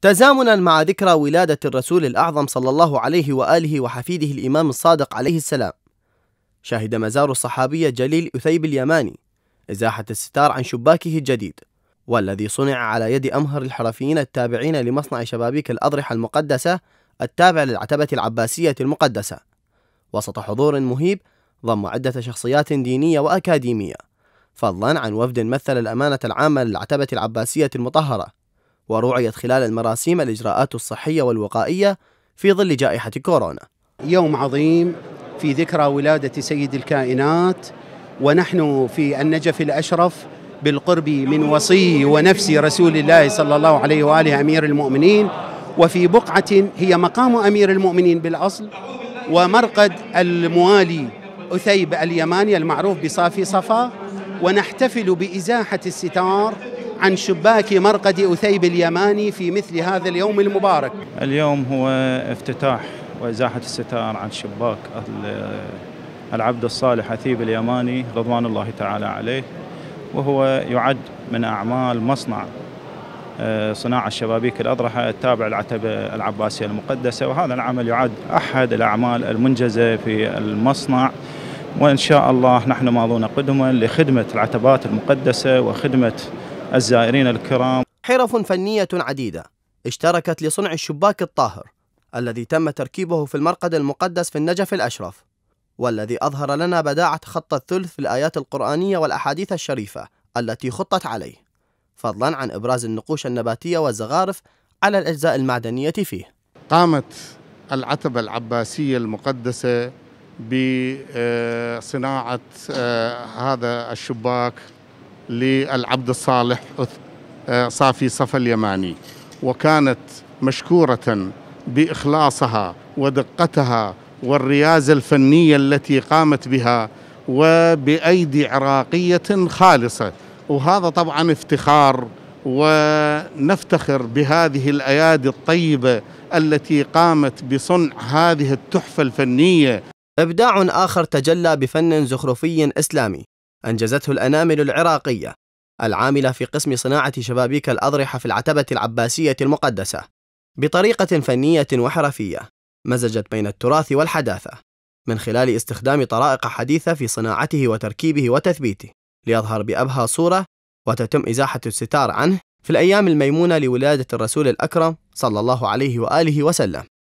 تزامنا مع ذكرى ولادة الرسول الأعظم صلى الله عليه وآله وحفيده الإمام الصادق عليه السلام شهد مزار الصحابي جليل أثيب اليماني إزاحة الستار عن شباكه الجديد والذي صنع على يد أمهر الحرفيين التابعين لمصنع شبابيك الأضرحة المقدسة التابع للعتبة العباسية المقدسة وسط حضور مهيب ضم عدة شخصيات دينية وأكاديمية فضلا عن وفد مثل الأمانة العامة للعتبة العباسية المطهرة ورعيت خلال المراسيم الإجراءات الصحية والوقائية في ظل جائحة كورونا يوم عظيم في ذكرى ولادة سيد الكائنات ونحن في النجف الأشرف بالقرب من وصي ونفس رسول الله صلى الله عليه وآله أمير المؤمنين وفي بقعة هي مقام أمير المؤمنين بالأصل ومرقد الموالي أثيب اليماني المعروف بصافي صفا ونحتفل بإزاحة الستار عن شباك مرقد أثيب اليماني في مثل هذا اليوم المبارك اليوم هو افتتاح وإزاحة الستار عن شباك العبد الصالح أثيب اليماني رضوان الله تعالى عليه وهو يعد من أعمال مصنع آه، صناعة الشبابيك الأضرحة التابع العتبة العباسية المقدسة وهذا العمل يعد أحد الأعمال المنجزة في المصنع وإن شاء الله نحن ماضون قدما لخدمة العتبات المقدسة وخدمة الزائرين الكرام حرف فنية عديدة اشتركت لصنع الشباك الطاهر الذي تم تركيبه في المرقد المقدس في النجف الأشرف والذي أظهر لنا بداعة خط الثلث في الآيات القرآنية والأحاديث الشريفة التي خطت عليه فضلا عن إبراز النقوش النباتية والزخارف على الأجزاء المعدنية فيه قامت العتبة العباسية المقدسة بصناعة آه، هذا الشباك للعبد الصالح آه، صافي صفا اليماني وكانت مشكورة بإخلاصها ودقتها والريازة الفنية التي قامت بها وبأيدي عراقية خالصة وهذا طبعا افتخار ونفتخر بهذه الأيادي الطيبة التي قامت بصنع هذه التحفة الفنية إبداع آخر تجلى بفن زخرفي إسلامي أنجزته الأنامل العراقية العاملة في قسم صناعة شبابيك الأضرحة في العتبة العباسية المقدسة بطريقة فنية وحرفية مزجت بين التراث والحداثة من خلال استخدام طرائق حديثة في صناعته وتركيبه وتثبيته ليظهر بأبهى صورة وتتم إزاحة الستار عنه في الأيام الميمونة لولادة الرسول الأكرم صلى الله عليه وآله وسلم